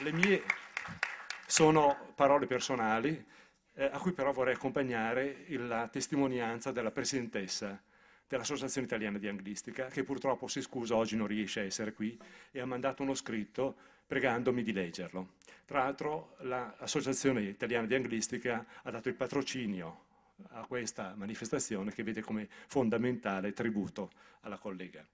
Le mie sono parole personali eh, a cui però vorrei accompagnare la testimonianza della presidentessa dell'Associazione Italiana di Anglistica, che purtroppo si scusa oggi non riesce a essere qui e ha mandato uno scritto pregandomi di leggerlo. Tra l'altro l'Associazione Italiana di Anglistica ha dato il patrocinio a questa manifestazione che vede come fondamentale tributo alla collega.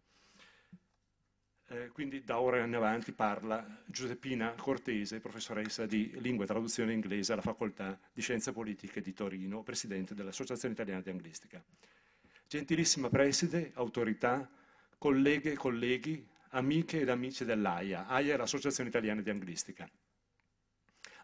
Eh, quindi da ora in avanti parla Giuseppina Cortese, professoressa di lingua e traduzione inglese alla Facoltà di Scienze Politiche di Torino, presidente dell'Associazione Italiana di Anglistica. Gentilissima preside, autorità, colleghe e colleghi, amiche ed amici dell'AIA. AIA è l'Associazione Italiana di Anglistica.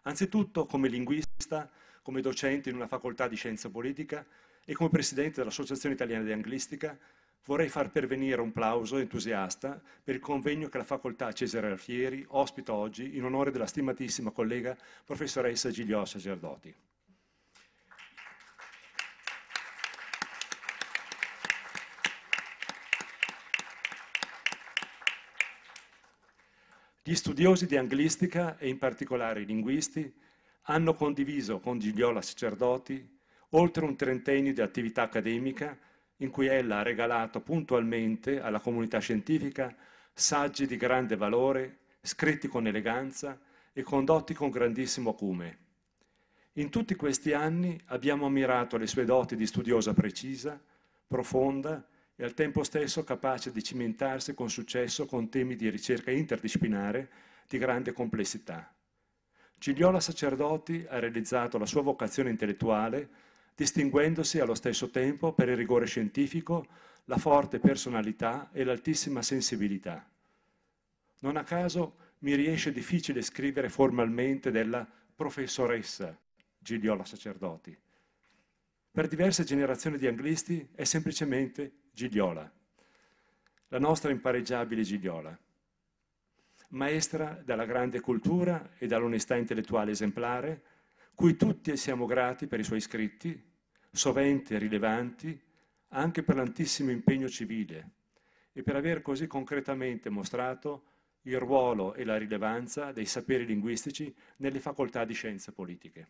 Anzitutto, come linguista, come docente in una facoltà di scienza politica e come presidente dell'Associazione Italiana di Anglistica, Vorrei far pervenire un plauso entusiasta per il convegno che la facoltà Cesare Alfieri ospita oggi in onore della stimatissima collega professoressa Giglio Sacerdoti. Gli studiosi di anglistica e in particolare i linguisti hanno condiviso con Gigliola Sacerdoti oltre un trentennio di attività accademica in cui ella ha regalato puntualmente alla comunità scientifica saggi di grande valore, scritti con eleganza e condotti con grandissimo acume. In tutti questi anni abbiamo ammirato le sue doti di studiosa precisa, profonda e al tempo stesso capace di cimentarsi con successo con temi di ricerca interdisciplinare di grande complessità. Gigliola Sacerdoti ha realizzato la sua vocazione intellettuale distinguendosi allo stesso tempo per il rigore scientifico, la forte personalità e l'altissima sensibilità. Non a caso mi riesce difficile scrivere formalmente della professoressa Gigliola Sacerdoti. Per diverse generazioni di anglisti è semplicemente Gigliola, la nostra impareggiabile Gigliola, maestra dalla grande cultura e dall'onestà intellettuale esemplare, cui tutti siamo grati per i suoi scritti, sovente rilevanti, anche per l'antissimo impegno civile e per aver così concretamente mostrato il ruolo e la rilevanza dei saperi linguistici nelle facoltà di scienze politiche.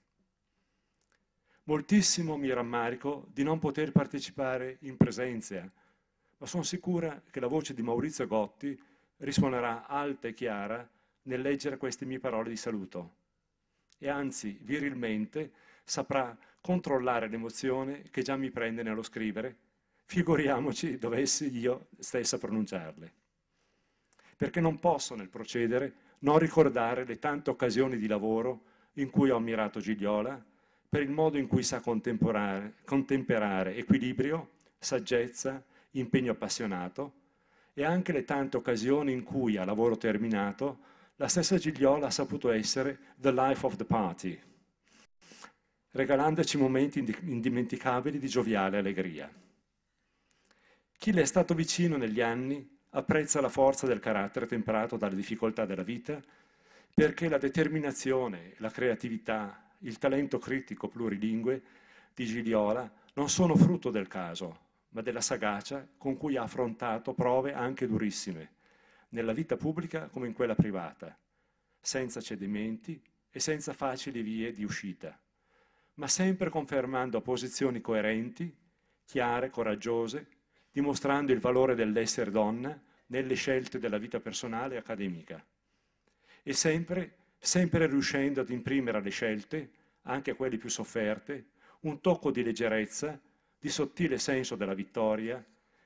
Moltissimo mi rammarico di non poter partecipare in presenza, ma sono sicura che la voce di Maurizio Gotti risuonerà alta e chiara nel leggere queste mie parole di saluto e anzi virilmente saprà controllare l'emozione che già mi prende nello scrivere, figuriamoci dovessi io stessa pronunciarle. Perché non posso nel procedere non ricordare le tante occasioni di lavoro in cui ho ammirato Gigliola per il modo in cui sa contemperare equilibrio, saggezza, impegno appassionato e anche le tante occasioni in cui a lavoro terminato la stessa Gigliola ha saputo essere the life of the party, regalandoci momenti indimenticabili di gioviale allegria. Chi le è stato vicino negli anni apprezza la forza del carattere temperato dalle difficoltà della vita, perché la determinazione, la creatività, il talento critico plurilingue di Gigliola non sono frutto del caso, ma della sagacia con cui ha affrontato prove anche durissime nella vita pubblica come in quella privata, senza cedimenti e senza facili vie di uscita, ma sempre confermando posizioni coerenti, chiare, coraggiose, dimostrando il valore dell'essere donna nelle scelte della vita personale e accademica. E sempre, sempre riuscendo ad imprimere alle scelte, anche a quelle più sofferte, un tocco di leggerezza, di sottile senso della vittoria,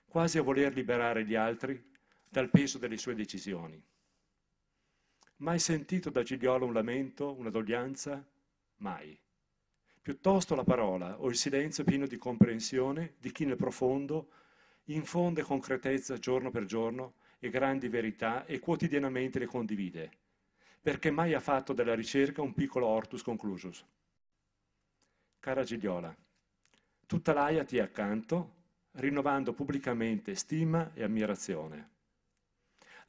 quasi a voler liberare gli altri dal peso delle sue decisioni. Mai sentito da Gigliola un lamento, una doglianza? Mai. Piuttosto la parola o il silenzio pieno di comprensione di chi nel profondo infonde concretezza giorno per giorno e grandi verità e quotidianamente le condivide, perché mai ha fatto della ricerca un piccolo hortus conclusus. Cara Gigliola, tutta l'AIA ti è accanto, rinnovando pubblicamente stima e ammirazione.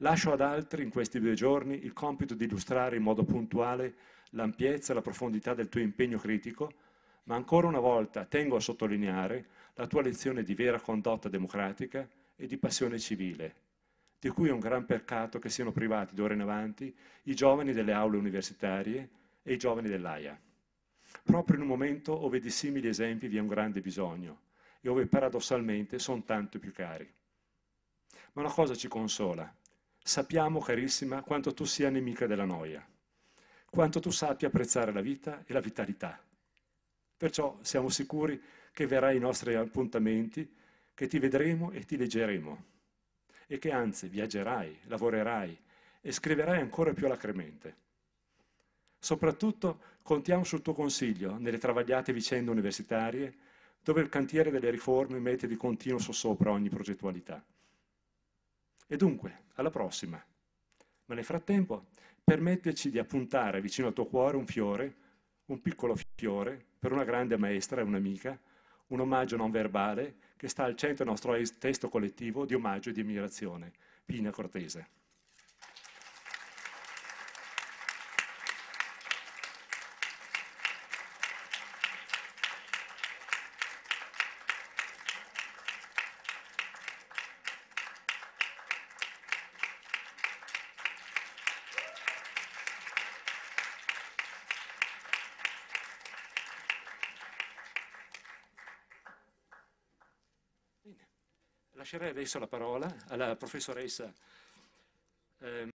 Lascio ad altri in questi due giorni il compito di illustrare in modo puntuale l'ampiezza e la profondità del tuo impegno critico, ma ancora una volta tengo a sottolineare la tua lezione di vera condotta democratica e di passione civile, di cui è un gran peccato che siano privati d'ora in avanti i giovani delle aule universitarie e i giovani dell'AIA. Proprio in un momento dove di simili esempi vi è un grande bisogno e dove paradossalmente sono tanto più cari. Ma una cosa ci consola, Sappiamo, carissima, quanto tu sia nemica della noia, quanto tu sappia apprezzare la vita e la vitalità. Perciò siamo sicuri che verrai ai nostri appuntamenti, che ti vedremo e ti leggeremo, e che anzi viaggerai, lavorerai e scriverai ancora più alacremente. Soprattutto contiamo sul tuo consiglio nelle travagliate vicende universitarie, dove il cantiere delle riforme mette di continuo sossopra ogni progettualità. E dunque, alla prossima. Ma nel frattempo, permetterci di appuntare vicino al tuo cuore un fiore, un piccolo fiore, per una grande maestra e un'amica, un omaggio non verbale che sta al centro del nostro testo collettivo di omaggio e di ammirazione. Pina Cortese. lascerei adesso la parola alla professoressa. Ehm.